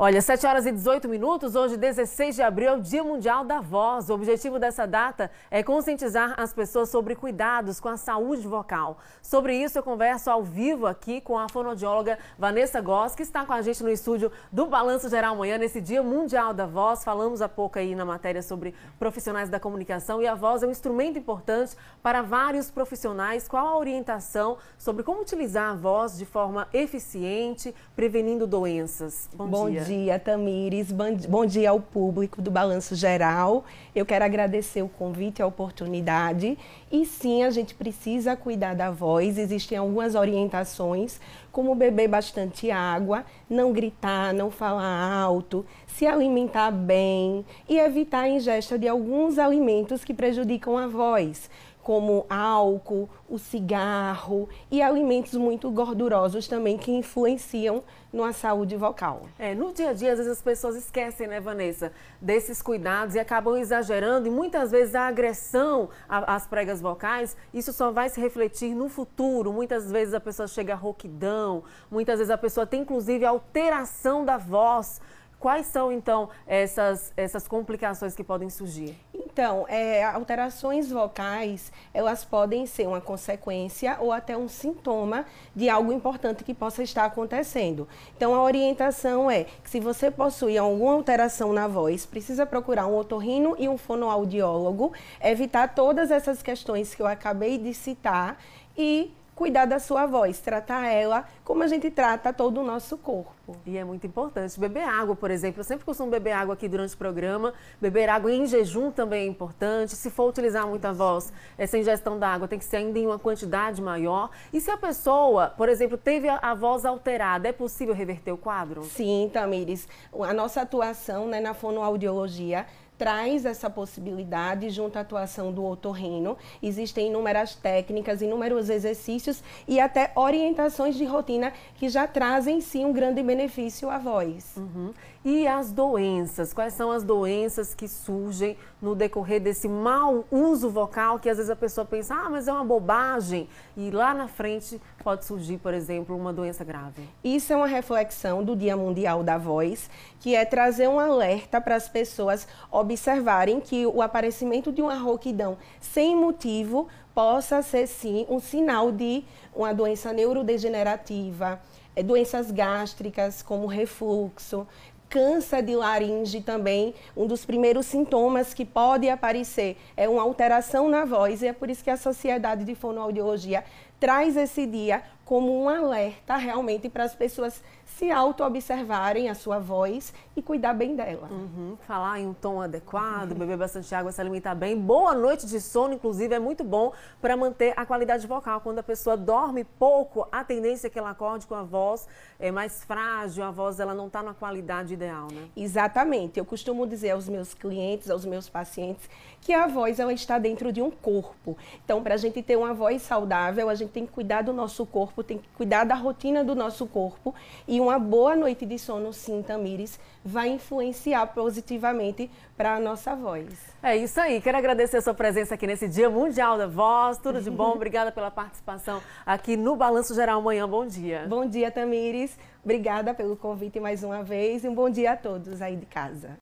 Olha, 7 horas e 18 minutos, hoje 16 de abril é Dia Mundial da Voz. O objetivo dessa data é conscientizar as pessoas sobre cuidados com a saúde vocal. Sobre isso eu converso ao vivo aqui com a fonodióloga Vanessa Goss, que está com a gente no estúdio do Balanço Geral Amanhã, nesse Dia Mundial da Voz. Falamos há pouco aí na matéria sobre profissionais da comunicação e a voz é um instrumento importante para vários profissionais. Qual a orientação sobre como utilizar a voz de forma eficiente, prevenindo doenças? Bom, Bom dia. dia dia, Tamires. Bom dia ao público do Balanço Geral. Eu quero agradecer o convite, e a oportunidade. E sim, a gente precisa cuidar da voz. Existem algumas orientações, como beber bastante água, não gritar, não falar alto, se alimentar bem e evitar a ingesta de alguns alimentos que prejudicam a voz como álcool, o cigarro e alimentos muito gordurosos também que influenciam na saúde vocal. É, no dia a dia, às vezes as pessoas esquecem, né, Vanessa, desses cuidados e acabam exagerando e muitas vezes a agressão às pregas vocais, isso só vai se refletir no futuro. Muitas vezes a pessoa chega a rouquidão, muitas vezes a pessoa tem inclusive alteração da voz. Quais são, então, essas, essas complicações que podem surgir? Então, é, alterações vocais, elas podem ser uma consequência ou até um sintoma de algo importante que possa estar acontecendo. Então, a orientação é que se você possui alguma alteração na voz, precisa procurar um otorrino e um fonoaudiólogo, evitar todas essas questões que eu acabei de citar e cuidar da sua voz, tratar ela como a gente trata todo o nosso corpo. E é muito importante. Beber água, por exemplo. Eu sempre costumo beber água aqui durante o programa. Beber água em jejum também é importante. Se for utilizar muita voz, essa ingestão da água tem que ser ainda em uma quantidade maior. E se a pessoa, por exemplo, teve a voz alterada, é possível reverter o quadro? Sim, Tamires. A nossa atuação né, na fonoaudiologia traz essa possibilidade junto à atuação do otorrino. Existem inúmeras técnicas, inúmeros exercícios e até orientações de rotina que já trazem sim um grande benefício à voz. Uhum. E as doenças? Quais são as doenças que surgem no decorrer desse mau uso vocal que às vezes a pessoa pensa, ah, mas é uma bobagem e lá na frente pode surgir, por exemplo, uma doença grave? Isso é uma reflexão do Dia Mundial da Voz, que é trazer um alerta para as pessoas observarem que o aparecimento de uma rouquidão sem motivo possa ser sim um sinal de uma doença neurodegenerativa, eh, doenças gástricas como refluxo, câncer de laringe também, um dos primeiros sintomas que pode aparecer é uma alteração na voz e é por isso que a Sociedade de Fonoaudiologia traz esse dia como um alerta realmente para as pessoas se auto-observarem a sua voz e cuidar bem dela. Uhum, falar em um tom adequado, uhum. beber bastante água, se alimentar bem. Boa noite de sono, inclusive, é muito bom para manter a qualidade vocal. Quando a pessoa dorme pouco, a tendência é que ela acorde com a voz é mais frágil, a voz ela não está na qualidade ideal, né? Exatamente. Eu costumo dizer aos meus clientes, aos meus pacientes, que a voz ela está dentro de um corpo. Então, para a gente ter uma voz saudável, a gente gente tem que cuidar do nosso corpo, tem que cuidar da rotina do nosso corpo. E uma boa noite de sono, sim, Tamires, vai influenciar positivamente para a nossa voz. É isso aí. Quero agradecer a sua presença aqui nesse Dia Mundial da Voz. Tudo de bom. Obrigada pela participação aqui no Balanço Geral Amanhã. Bom dia. Bom dia, Tamires. Obrigada pelo convite mais uma vez e um bom dia a todos aí de casa.